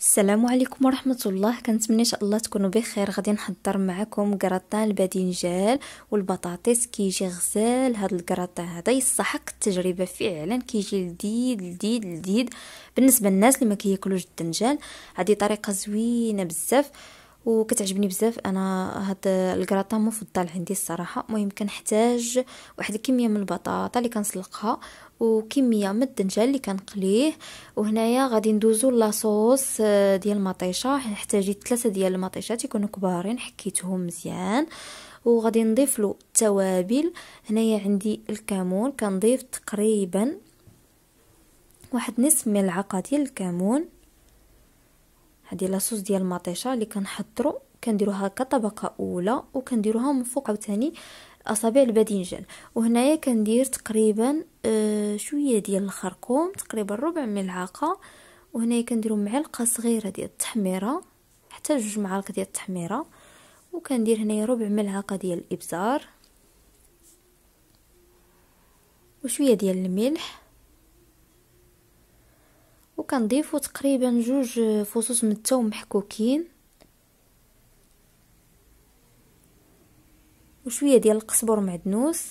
السلام عليكم ورحمة الله كنتمنى إن شاء الله تكونوا بخير غادي نحضر معكم كراطان الباذنجان والبطاطس كيجي غزال هاد الكراطان هذا يستحق التجربة فعلا كيجي لذيذ لذيذ لذيذ بالنسبة للناس اللي ما كياكلوش الدنجال هذه طريقة زوينة بزاف وكتعجبني بزاف انا هاد الكراطا مفضل عندي الصراحه المهم كنحتاج واحد الكميه من البطاطا اللي كنسلقها وكميه من الدنجال اللي كنقليه وهنايا غادي ندوزو لاصوص آه، ديال المطيشه احتاجيت ثلاثه ديال المطيشات يكونوا كبارين حكيتهم مزيان وغادي نضيف له التوابل هنايا عندي الكمون كنضيف تقريبا واحد نصف ملعقه ديال الكمون هذه لاصوص ديال المطيشه اللي كنحضروا كنديروها هكا طبقه اولى وكنديروها من فوق عاوتاني اصابع الباذنجان وهنايا كندير تقريبا آه، شويه ديال الخرقوم تقريبا ربع ملعقه وهنايا كنديرو معلقه صغيره ديال التحميره حتى جوج معالق ديال التحميره وكندير هنايا ربع ملعقه ديال الابزار وشويه ديال الملح وكنضيفو تقريبا جوج فصوص من الثوم محكوكين وشويه ديال القزبر معدنوس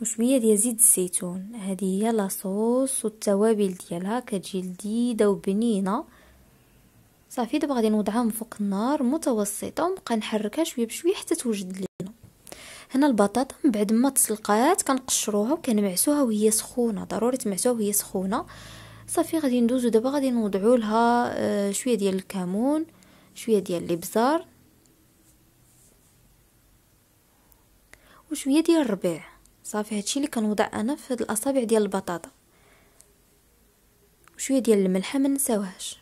وشويه ديال زيت الزيتون هذه هي لاصوص والتوابل ديالها كتجي لذيذه وبنينه صافي دابا غادي نوضعهم فوق النار متوسطه ونبقى نحركها شويه بشويه حتى توجد لي هنا البطاطا من بعد ما تسلقات كنقشروها وكنمعسوها وهي سخونه ضروري تمعسوها وهي سخونه صافي غادي ندوزو دابا غادي نوضعوا لها آه، شويه ديال الكمون شويه ديال الابزار وشويه ديال الربيع صافي هادشي اللي كنوضع انا في هاد الاصابع ديال البطاطا وشويه ديال الملحه ما نساوهاش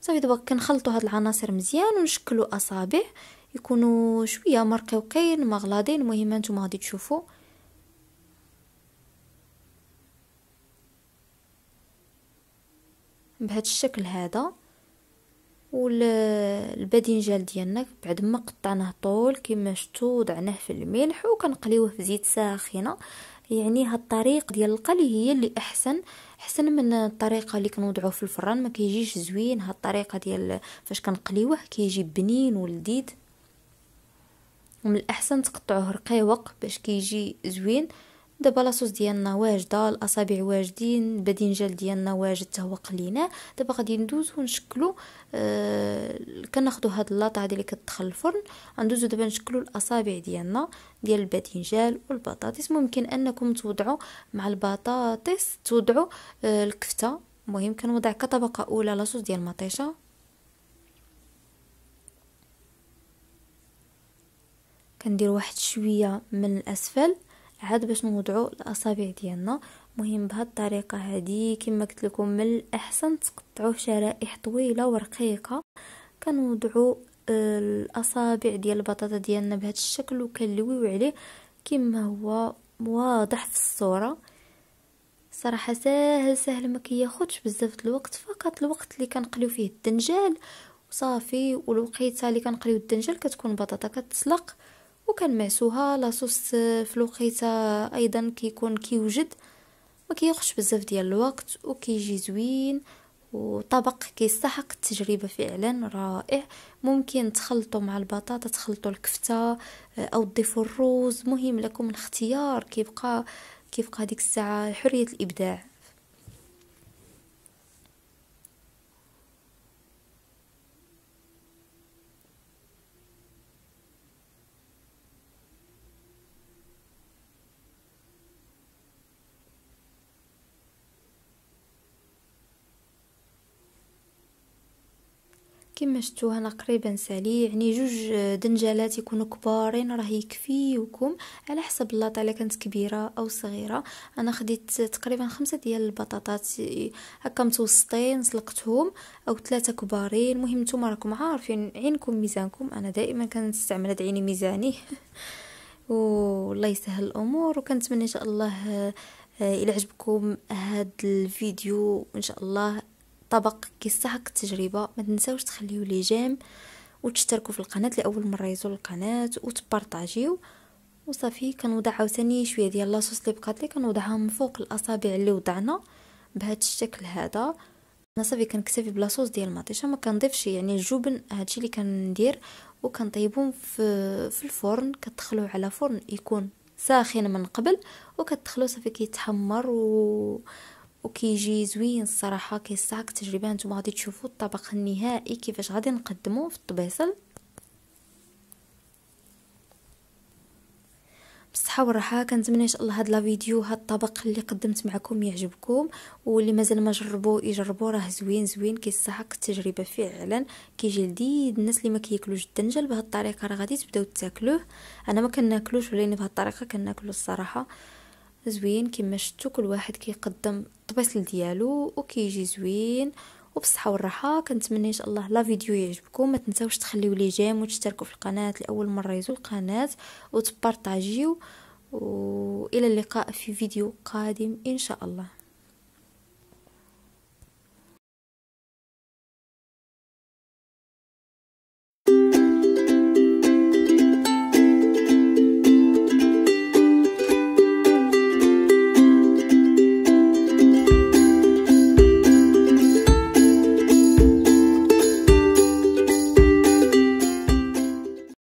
صافي دابا كنخلطوا هاد العناصر مزيان ونشكلوا اصابع يكونوا شويه مرقوقين مغلاضين المهم انتم غادي تشوفوا بهذا الشكل هذا والباذنجان ديالنا بعد ما قطعناه طول كما شفتوا وضعناه في الملح وكنقليوه في زيت ساخنه يعني هاد الطريق ديال القلي هي اللي احسن احسن من الطريقه اللي كنوضعوه في الفران ما كيجيش زوين هاد الطريقه ديال فاش كنقليوه كيجي بنين ولذيذ ومن الاحسن تقطعوه رقيوق باش كيجي زوين دابا لاصوص ديالنا واجده الاصابع واجدين الباذنجان ديالنا واجد حتى هو قليناه دابا غادي ندوزو نشكلو آه كناخدو هاد اللاطه هادي اللي كتدخل الفرن غندوزو دابا نشكلو الاصابع ديالنا ديال الباذنجان والبطاطس ممكن انكم توضعوا مع البطاطس توضعوا آه الكفته مهم كنوضع كطبقه اولى لاصوص ديال المطيشه كندير واحد شويه من الاسفل عاد باش نوضعو الاصابع ديالنا مهم بهاد الطريقه هذه كما قلت لكم من الاحسن تقطعوه شرائح طويله ورقيقه كنوضعو آه، الاصابع ديال البطاطا ديالنا بهذا الشكل وكنلويو عليه كما هو واضح في الصوره صراحه ساهل ساهل ما كياخذش بزاف الوقت فقط الوقت اللي كنقليو فيه الدنجال وصافي والوقيته اللي كنقليو الدنجال كتكون البطاطا كتسلق وكنمعسوها لاصوص في الوقيته ايضا كيكون كيوجد ما كياخذش بزاف ديال الوقت وكيجي زوين وطبق كيستحق التجربه فعلا رائع ممكن تخلطوا مع البطاطا تخلطوا الكفته آه، او تضيفوا الروز مهم لكم الاختيار كيبقى كيبقى ديك الساعه حريه الابداع كما شفتوا انا قريبا سالي يعني جوج آه، دنجالات يكونوا كبارين راه يكفيوكم على حسب اللاطه الا كانت كبيره او صغيره انا خديت تقريبا خمسة ديال البطاطات هكا متوسطين سلقتهم او ثلاثه كبارين المهم نتوما راكم عارفين عينكم ميزانكم انا دائما كنستعمل هاد عيني ميزاني والله يسهل الامور وكنتمنى ان شاء الله آه، الى عجبكم هاد الفيديو ان شاء الله طبق كيستحق التجربه ما تنساوش تخليو لي جيم وتشتركوا في القناه لاول مره يزور القناه وتبارطاجيو وصافي كنوضع عاوتاني شويه ديال لاصوص اللي بقات لي كنوضعها من فوق الاصابع اللي وضعنا بهذا الشكل هذا انا صافي كنكتفي بلاصوص ديال المطيشه ما كنضيفش يعني الجبن هادشي اللي كندير وكنطيبهم في في الفرن كتدخلوه على فرن يكون ساخن من قبل وكتدخلو صافي كيتحمر و وكيجي زوين الصراحه كيستحق التجربه نتوما غادي تشوفوا الطبق النهائي كيفاش غادي نقدمه في الطبيصل بالصحه والراحه كنتمنى ان شاء الله هاد لا فيديو هاد الطبق اللي قدمت معكم يعجبكم واللي مازال ما جربوه يجربوه راه زوين زوين كيستحق التجربه فعلا كيجي لذيذ الناس اللي ما كياكلوش الدنجل بهاد الطريقه راه غادي تبداو تاكلوه انا ما كناكلوش ولكن بهاد الطريقه كناكلو الصراحه زوين كما شفتوا كل واحد كيقدم الطبيصل ديالو وكيجي زوين وبالصحه والراحه كنتمنى ان شاء الله لا فيديو يعجبكم ما تنساوش تخليو لي جيم وتشتركوا في القناه لاول مره يزو القناه وتبارطاجيو والى اللقاء في فيديو قادم ان شاء الله